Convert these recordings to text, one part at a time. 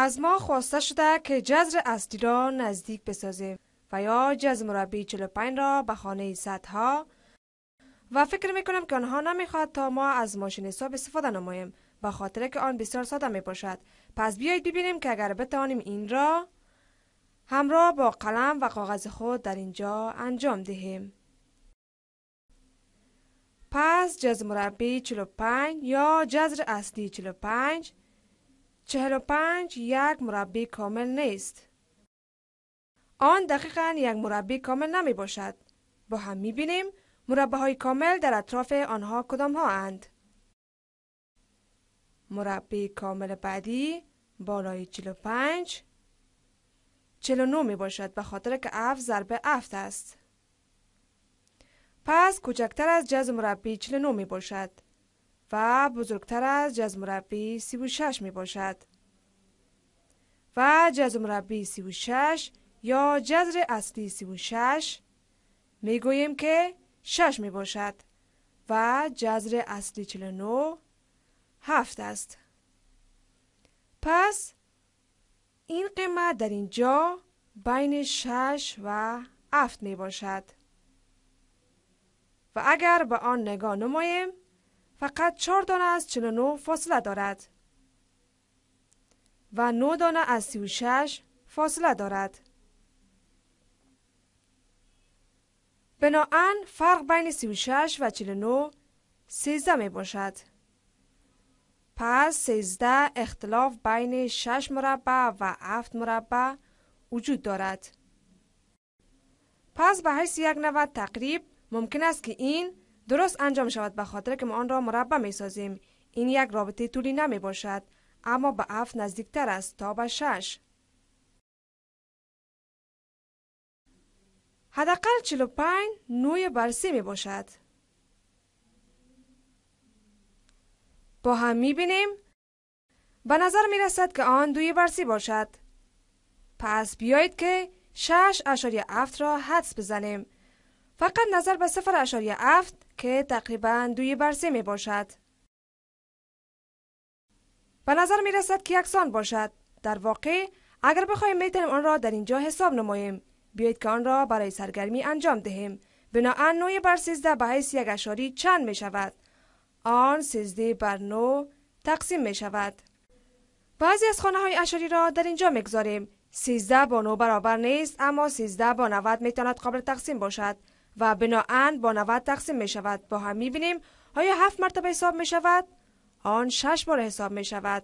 از ما خواسته شده که جزر اصلی را نزدیک بسازیم و یا جزر مربی 45 را به خانه صدها و فکر میکنم که آنها نمیخواد تا ما از ماشین حساب استفاده نماییم به خاطر که آن بسیار ساده می باشد پس بیایید ببینیم که اگر بتوانیم این را همراه با قلم و کاغذ خود در اینجا انجام دهیم پس جزر مربی 45 یا جزر اصلی 45 چهل و پنج یک مربی کامل نیست. آن دقیقا یک مربی کامل نمی باشد. با هم می بینیم مربع های کامل در اطراف آنها کدام ها اند. مربع کامل بعدی بالای و نو می باشد به خاطر که اف ضرب افت است. پس کوچکتر از جز مربع نو می باشد. و بزرگتر از جز مربی 36 می باشد و جز مربی 36 یا جذر اصلی 36 می که 6 می باشد و جذر اصلی 49 هفت است پس این قیمت در اینجا بین 6 و 7 می باشد و اگر به آن نگاه نماییم فقط 4 دانه از 49 فاصله دارد و 9 دانه از 36 فاصله دارد. بناهن فرق بین 36 و 49 13 می باشد. پس 13 اختلاف بین 6 مربع و 7 مربع وجود دارد. پس به حیث یک نوع تقریب ممکن است که این درست انجام شود به خاطر که ما آن را مربع می سازیم این یک رابطه طولی نمی باشد اما به اف نزدیکتر است تا به شش حداقل 45 پنج نوی برسی می باشد با هم می بینیم به نظر می رسد که آن دوی برسی باشد پس بیایید که افت را حدس بزنیم فقط نظر به افت که تقریبا دوی برسه می باشد. به نظر می رسد که یکسان باشد. در واقع اگر بخواهیم می آن را در اینجا حساب نماییم. بیایید که آن را برای سرگرمی انجام دهیم. بناهن نوی بر سیزده به حیث یک اشاری چند می شود؟ آن سیزده بر نو تقسیم می شود. بعضی از خانه های اشاری را در اینجا میگذاریم. 13 با نو برابر نیست اما سیزده با می تواند قابل تقسیم باشد. و بناهن با 90 تقسیم می شود با هم می بینیم آیا 7 مرتبه حساب می شود؟ آن 6 بار حساب می شود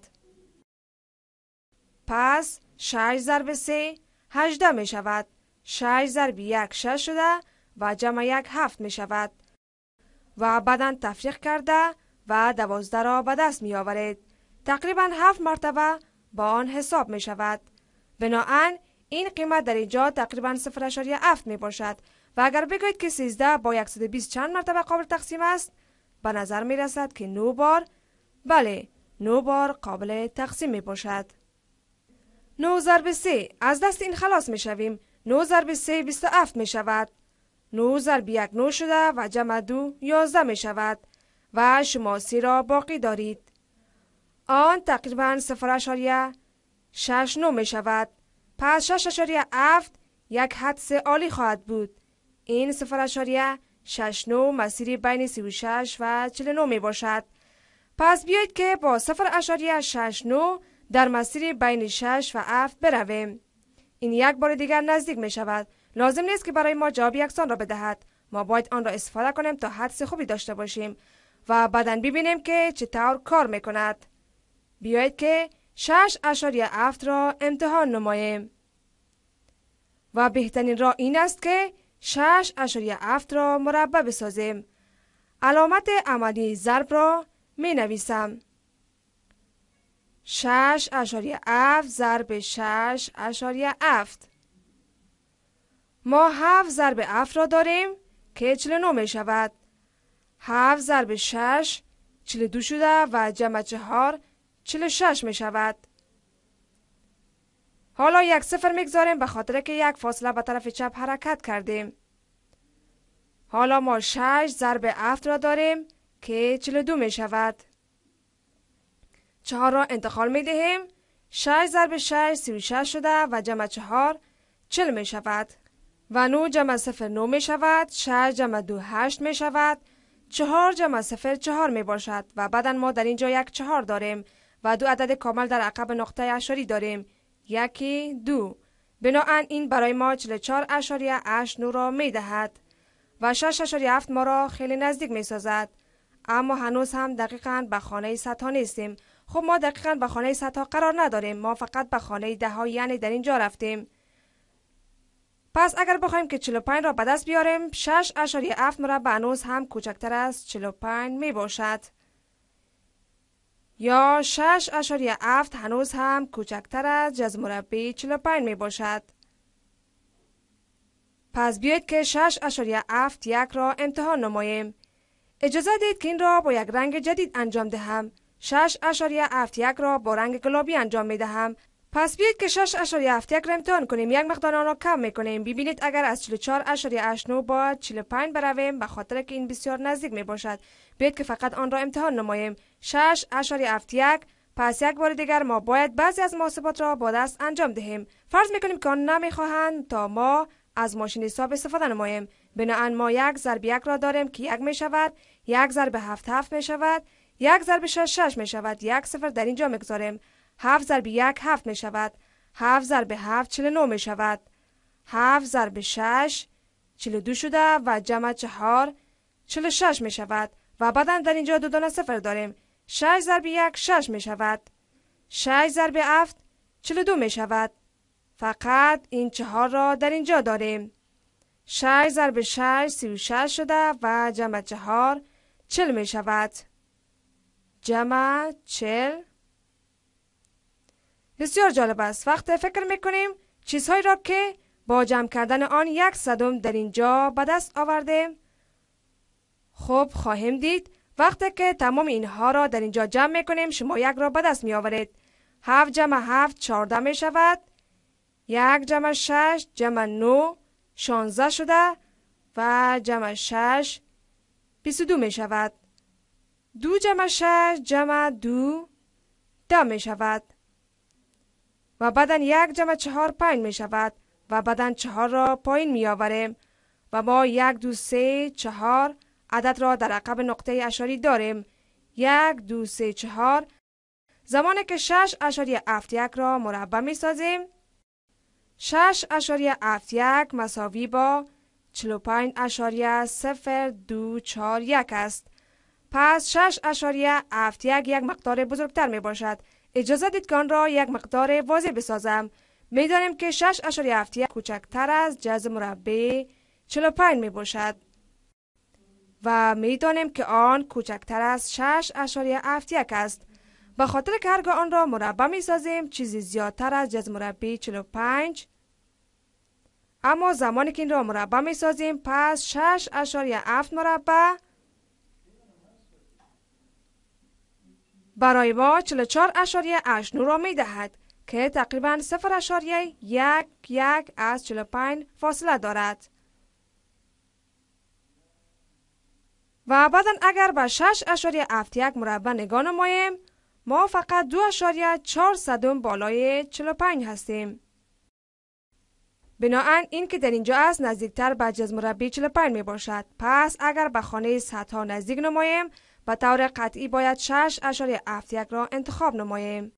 پس 6 ضرب 3 18 می شود 6 ضرب 1 6 شده و جمع 1 7 می شود و بعدا تفریق کرده و 12 را به دست می آورید تقریبا 7 مرتبه با آن حساب می شود بناهن این قیمت در اینجا تقریبا 0.7 می باشد و اگر بگویید که 13 با 120 چند مرتبه قابل تقسیم است به نظر می رسد که 9 بار بله 9 بار قابل تقسیم می باشد 9 ضرب 3 از دست این خلاص می شویم 9 ضرب 3 27 می شود 9 ضرب 1 9 شده و جمع 2 11 می شود و شما 3 را باقی دارید آن تقریبا 0.69 می شود پس 6.7 یک حدس عالی خواهد بود این 0.69 مسیر بین 36 و 49 می باشد. پس بیایید که با 0.69 در مسیر بین 6 و 7 برویم. این یک بار دیگر نزدیک می شود. لازم نیست که برای ما جواب یکسان را بدهد. ما باید آن را استفاده کنیم تا حدس خوبی داشته باشیم و بعدا ببینیم که چطور کار می کند. بیایید که 6.7 را امتحان نماییم. و بهترین راه این است که 6.7 را مربع بسازیم. علامت عملی ضرب را می نویسم. 6.7 ضرب 6.7 ما 7 ضرب 7 را داریم که 49 می شود. 7 ضرب 6 42 شده و جمع 4 46 می شود. حالا یک صفر میگذاریم به خاطر که یک فاصله به طرف چپ حرکت کردیم. حالا ما 6 ضرب 7 را داریم که 42 می شود. 4 را انتقال می دهیم. 6 ضرب 6 36 شده و جمع 4 40 می شود. و 9 جمع 0 9 می شود. 6 جمع 2 8 می شود. 4 جمع 0 4 می باشد و بعدا ما در اینجا یک 4 داریم و دو عدد کامل در عقب نقطه اشاری داریم یکی دو بناهن این برای ما 44 اشاریه اش را می دهد و 6 اشاریه هفت ما را خیلی نزدیک می سازد اما هنوز هم دقیقا به خانه سطح نیستیم خب ما دقیقا به خانه سطح قرار نداریم ما فقط به خانه ده ها یعنی در اینجا رفتیم پس اگر بخوایم که 45 را به دست بیاریم 6 را مربع هنوز هم کوچکتر از 45 می باشد یا 6.7 هنوز هم کوچکتر از جز مربی 45 می باشد. پس بیایید که افت یک را امتحان نماییم. اجازه دید که این را با یک رنگ جدید انجام دهم. افت یک را با رنگ گلابی انجام می دهم پس بیایید که 6.71 را امتحان کنیم یک مقدار آن را کم میکنیم ببینید اگر از 44.89 با 45 برویم به خاطر که این بسیار نزدیک میباشد باشد بیایید که فقط آن را امتحان نماییم 6.71 پس یک بار دیگر ما باید بعضی از محاسبات را با دست انجام دهیم فرض میکنیم که آن نمیخواهند تا ما از ماشین حساب استفاده نماییم بناهن ما یک ضرب یک را داریم که یک می شود یک ضرب هفت هفت می شود یک ضرب شش شش می شود یک صفر در اینجا میگذاریم هفت ضرب یک هفت می شود. هفت ضرب هفت چل نو می شود. هفت ضرب شش چل دو شده و جمع چهار چل شش می شود و بعدا در اینجا دو دانه صفر داریم. شش ضرب یک شش می شود. شش ضرب هفت چل دو می شود. فقط این چهار را در اینجا داریم. شش ضرب شش سی و شش شده و جمع چهار چل می شود. جمع چل بسیار جالب است وقت فکر میکنیم چیزهایی را که با جمع کردن آن یک صدم در اینجا به دست آورده خوب خواهیم دید وقتی که تمام اینها را در اینجا جمع میکنیم شما یک را به دست می آورید هفت جمع هفت چارده می شود یک جمع شش جمع نو شانزده شده و جمع شش بیست دو می شود دو جمع شش جمع دو ده می شود و بدن یک جمع چهار پنج می شود و بدن چهار را پایین می آوریم و ما یک دو سه چهار عدد را در عقب نقطه اشاری داریم یک دو سه چهار زمانی که شش اشاری افت یک را مربع می سازیم شش اشاری افت یک مساوی با چلو پنج اشاری سفر دو چهار یک است پس شش اشاری افت یک یک مقدار بزرگتر می باشد اجازه دید که آن را یک مقدار واضح بسازم میدانیم که 6 6.7 کوچکتر از جز مربع 45 می باشد و میدانیم که آن کوچکتر از 6.7 است به خاطر که هرگاه آن را مربع می سازیم چیزی زیادتر از جز مربع 45 اما زمانی که این را مربع می سازیم پس هفت مربع برای ما اشنو را می دهد که تقریبا 0.11 از 45 فاصله دارد. و بعدا اگر به 6.71 مربع نگاه نماییم ما فقط 2.4 صدم بالای 45 هستیم. بناهن این که در اینجا است نزدیکتر به جز مربع 45 می باشد. پس اگر به خانه 100 نزدیک نماییم به طور قطعی باید 6.71 را انتخاب نماییم.